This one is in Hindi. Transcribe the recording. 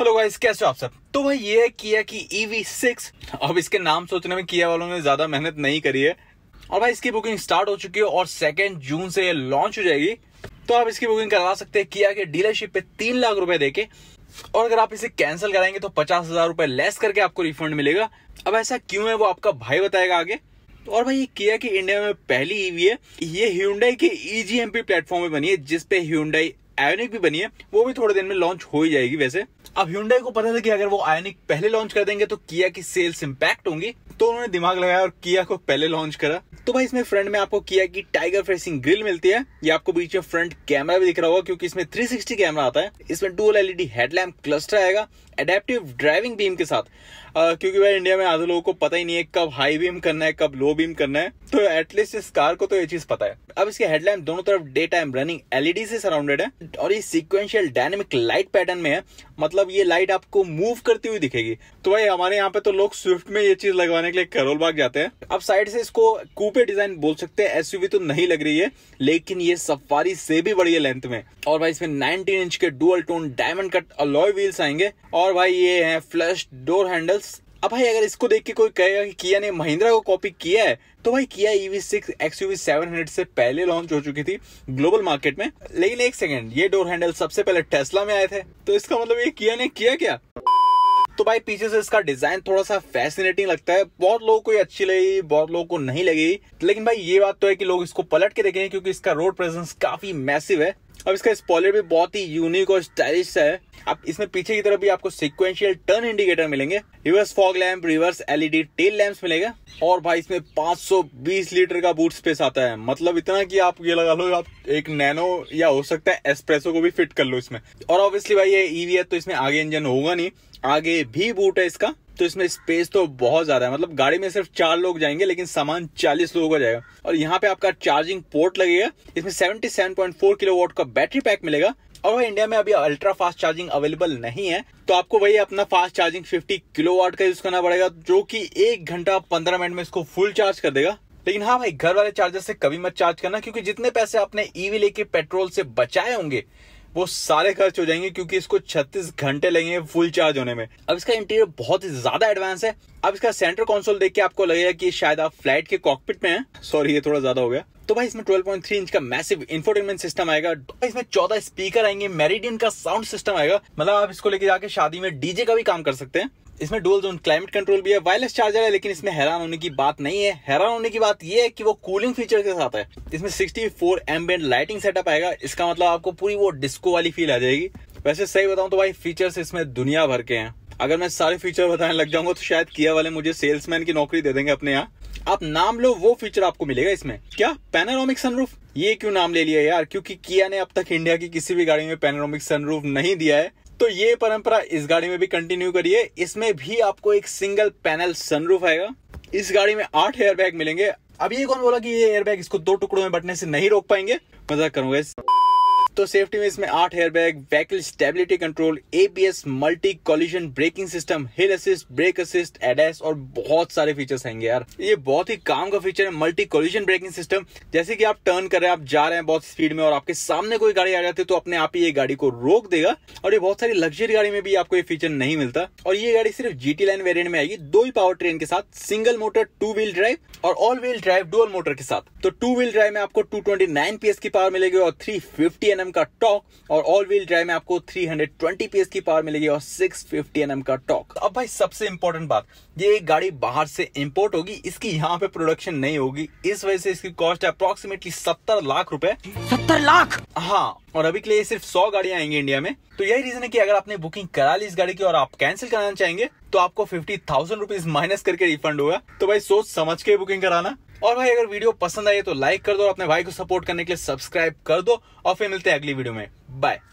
हेलो गाइस कैसे हो आप सब तो भाई ये है किया कि ईवी e सिक्स अब इसके नाम सोचने में किया वालों ने ज्यादा मेहनत नहीं करी है और भाई इसकी बुकिंग स्टार्ट हो चुकी है और सेकेंड जून से ये लॉन्च हो जाएगी तो आप इसकी बुकिंग करवा सकते हैं किया के डीलरशिप पे तीन लाख रुपए देके और अगर आप इसे कैंसिल कराएंगे तो पचास हजार रुपए लेस करके आपको रिफंड मिलेगा अब ऐसा क्यों है वो आपका भाई बताएगा आगे और भाई ये किया की इंडिया में पहली ईवी e है ये ह्यूंडई के ईजीएमपी प्लेटफॉर्म पे बनी है जिसपे ह्यूंडई आयोनिक भी बनी है वो भी थोड़े दिन में लॉन्च हो ही जाएगी वैसे अब ह्यूंडई को पता था कि अगर वो आयोनिक पहले लॉन्च कर देंगे तो किया की सेल्स इम्पैक्ट होंगी तो उन्होंने दिमाग लगाया और किया को पहले लॉन्च करा तो भाई इसमें फ्रंट में आपको किया की टाइगर फेसिंग ग्रिल मिलती है ये आपको बीच में फ्रंट कैमरा भी दिख रहा होगा क्योंकि इसमें 360 कैमरा आता है इसमें डुअल एलईडी हेडलैम्प क्लस्टर आएगा एडेप्टिव ड्राइविंग बीम के साथ आ, क्योंकि भाई इंडिया में आधे लोगों को पता ही नहीं है कब हाई बीम करना है कब लो बीम करना है तो एटलीस्ट इस कार को तो ये चीज पता है अब इसके हेडलैम्प दोनों तरफ डे टाइम रनिंग एलईडी से सराउंडेड है और ये सिक्वेंशियल डायनेमिक लाइट पैटर्न में है मतलब ये लाइट आपको मूव करती हुई दिखेगी तो भाई हमारे यहाँ पे तो लोग स्विफ्ट में ये चीज लगवाने के लिए करोल बाग जाते हैं अब साइड से इसको कूपे डिजाइन बोल सकते हैं एसयूवी तो नहीं लग रही है लेकिन ये सफारी से भी बड़ी है लेंथ में और भाई इसमें नाइनटीन इंच के dual tone diamond cut alloy wheels आएंगे और भाई ये है फ्लश डोर हैंडल्स अब भाई अगर इसको देख के कोई कहेगा कि किया ने महिंद्रा को कॉपी किया है तो भाई Kia EV six X UV seven hundred से पहले लॉन्च हो चुकी थी ग्लोबल मार्केट में लेकिन एक सेकेंड ये डोर हैंडल सबसे पहले टेस्ला में आए थे तो इसका मतलब ये किया ने किया क्या तो भाई पीछे से इसका डिजाइन थोड़ा सा फैसिनेटिंग लगता है बहुत लोगों को ये अच्छी लगी बहुत लोगों को नहीं लगी लेकिन भाई ये बात तो है कि लोग इसको पलट के देखेंगे क्योंकि इसका रोड प्रेजेंस काफी मैसिव है अब इसका स्पॉलर भी बहुत ही यूनिक और स्टाइलिश है आप इसमें पीछे की तरफ भी आपको सिक्वेंशियल टर्न इंडिकेटर मिलेंगे reverse fog lamp reverse LED tail lamp मिलेगा और भाई इसमें 520 लीटर का बूट स्पेस आता है मतलब इतना कि आप ये लगा लो आप एक नैनो या हो सकता है एस्प्रेसो को भी फिट कर लो इसमें और ऑब्वियसली भाई ये ईवी e है तो इसमें आगे इंजन होगा नहीं आगे भी बूट है इसका तो इसमें स्पेस तो बहुत ज्यादा है मतलब गाड़ी में सिर्फ चार लोग जाएंगे लेकिन सामान चालीस लोगों का जाएगा और यहाँ पे आपका चार्जिंग पोर्ट लगेगा इसमें seventy seven point four kilo watt का बैटरी पैक मिलेगा और वह इंडिया में अभी अल्ट्रा फास्ट चार्जिंग अवेलेबल नहीं है तो आपको वही अपना fast charging fifty kilo watt का यूज करना पड़ेगा जो कि एक घंटा पंद्रह मिनट में इसको फुल चार्ज कर देगा लेकिन हाँ भाई घर वाले चार्जर से कभी मत चार्ज करना क्योंकि जितने पैसे आपने ईवी e लेके पेट्रोल से बचाए होंगे वो सारे खर्च हो जाएंगे क्योंकि इसको 36 घंटे लगेंगे फुल चार्ज होने में अब इसका इंटीरियर बहुत ही ज्यादा एडवांस है अब इसका सेंटर कंसोल देख के आपको लगेगा कि शायद आप फ्लाइट के कॉकपिट में हैं सॉरी ये थोड़ा ज्यादा हो गया तो भाई इसमें 12.3 इंच का मैसिव इंफोटेनमेंट सिस्टम आएगा इसमें चौदह स्पीकर आएंगे मेरिडियन का साउंड सिस्टम आएगा मतलब आप इसको लेके जाके शादी में डीजे का भी काम कर सकते हैं इसमें डुअल जोन क्लाइमेट कंट्रोल भी है वायरलेस चार्जर है लेकिन इसमें हैरान होने की बात नहीं है हैरान होने की बात यह है कि वो कूलिंग फीचर के साथ है इसमें 64 फोर एम्बियंट लाइटिंग सेटअप आएगा इसका मतलब आपको पूरी वो डिस्को वाली फील आ जाएगी वैसे सही बताऊं तो भाई फीचर्स इसमें दुनिया भर के हैं अगर मैं सारे फीचर बताने लग जाऊंगा तो शायद किया वाले मुझे सेल्समैन की नौकरी दे देंगे अपने यहाँ आप नाम लो वो फीचर आपको मिलेगा इसमें क्या पेनारोमिक सनरूफ ये क्यों नाम ले लिया यार क्योंकि किया ने अब तक इंडिया की किसी भी गाड़ी में पेनारोमिक सनरूफ नहीं दिया है तो ये परंपरा इस गाड़ी में भी कंटिन्यू करिए इसमें भी आपको एक सिंगल पैनल सनरूफ आएगा इस गाड़ी में आठ एयरबैग मिलेंगे अब ये कौन बोला कि ये एयरबैग इसको दो टुकड़ों में बटने से नहीं रोक पाएंगे मजाक करूंगा तो सेफ्टी में इसमें आठ air bag vehicle stability control ABS multi collision braking system hill assist brake assist ADAS और बहुत सारे फीचर्स आएंगे यार ये बहुत ही काम का फीचर है मल्टी कॉलिशन ब्रेकिंग सिस्टम जैसे कि आप टर्न कर रहे हैं आप जा रहे हैं बहुत स्पीड में और आपके सामने कोई गाड़ी आ जाती है तो अपने आप ही ये गाड़ी को रोक देगा और ये बहुत सारी लग्जरी गाड़ी में भी आपको ये फीचर नहीं मिलता और ये गाड़ी सिर्फ जीटी लाइन वेरियंट में आएगी दो ही पावर ट्रेन के साथ single motor two wheel drive और all wheel drive dual motor के साथ तो टू व्हील ड्राइव में आपको टू ट्वेंटी एस की पावर मिलेगी और थ्री फिफ्टी एनएम का टॉक और ऑल व्हील ड्राइव में आपको 320 पीएस की पावर मिलेगी और 650 फिफ्टी एनएम का टॉक अब भाई सबसे इंपॉर्टेंट बात ये गाड़ी बाहर से इंपोर्ट होगी इसकी यहाँ पे प्रोडक्शन नहीं होगी इस वजह से इसकी कॉस्ट है अप्रोक्सीमेटली सत्तर लाख रूपए सत्तर लाख हाँ और अभी के लिए सिर्फ सौ गाड़ियां आएंगी इंडिया में तो यही रीजन है कि अगर आपने बुकिंग करा ली इस गाड़ी की और आप कैंसिल कराना चाहेंगे तो आपको फिफ्टी थाउजेंड रुपीज माइनस करके रिफंड होगा तो भाई सोच समझ के बुकिंग कराना और भाई अगर वीडियो पसंद आई तो लाइक कर दो और अपने भाई को सपोर्ट करने के लिए सब्सक्राइब कर दो और फिर मिलते हैं अगली वीडियो में बाय